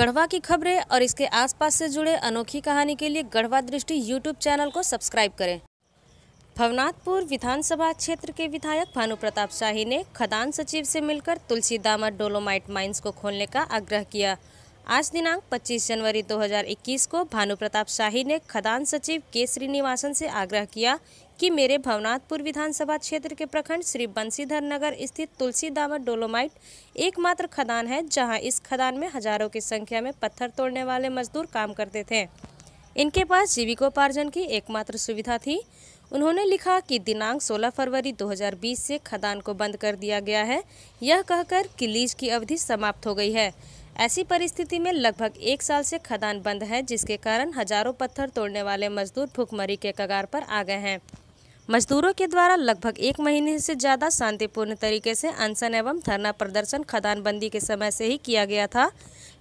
गढ़वा की खबरें और इसके आसपास से जुड़े अनोखी कहानी के लिए गढ़वा दृष्टि यूट्यूब चैनल को सब्सक्राइब करें भवनाथपुर विधानसभा क्षेत्र के विधायक भानु प्रताप शाही ने खदान सचिव से मिलकर तुलसी दामर डोलोमाइट माइंस को खोलने का आग्रह किया आज दिनांक 25 जनवरी 2021 को भानु प्रताप शाही ने खदान सचिव के श्रीनिवासन से आग्रह किया कि मेरे भवनाथपुर विधानसभा क्षेत्र के प्रखंड श्री बंसीधर नगर स्थित तुलसी दामर डोलोमाइट एकमात्र खदान है जहां इस खदान में हजारों की संख्या में पत्थर तोड़ने वाले मजदूर काम करते थे इनके पास जीविकोपार्जन की एकमात्र सुविधा थी उन्होंने लिखा कि दिनांक 16 फरवरी 2020 से खदान को बंद कर दिया गया है यह कहकर कि लीज की अवधि समाप्त हो गई है ऐसी परिस्थिति में लगभग एक साल से खदान बंद है जिसके कारण हजारों पत्थर तोड़ने वाले मजदूर भूखमरी के कगार पर आ गए हैं मजदूरों के द्वारा लगभग एक महीने से ज़्यादा शांतिपूर्ण तरीके से अनशन एवं धरना प्रदर्शन खदान बंदी के समय से ही किया गया था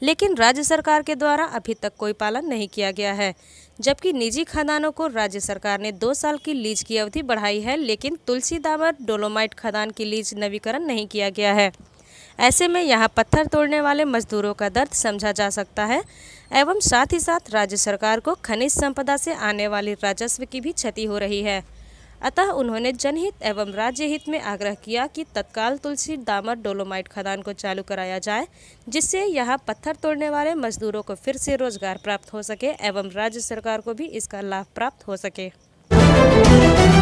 लेकिन राज्य सरकार के द्वारा अभी तक कोई पालन नहीं किया गया है जबकि निजी खदानों को राज्य सरकार ने दो साल की लीज की अवधि बढ़ाई है लेकिन तुलसी डोलोमाइट खदान की लीज नवीकरण नहीं किया गया है ऐसे में यहाँ पत्थर तोड़ने वाले मजदूरों का दर्द समझा जा सकता है एवं साथ ही साथ राज्य सरकार को खनिज संपदा से आने वाली राजस्व की भी क्षति हो रही है अतः उन्होंने जनहित एवं राज्य हित में आग्रह किया कि तत्काल तुलसी दामर डोलोमाइट खदान को चालू कराया जाए जिससे यहाँ पत्थर तोड़ने वाले मजदूरों को फिर से रोजगार प्राप्त हो सके एवं राज्य सरकार को भी इसका लाभ प्राप्त हो सके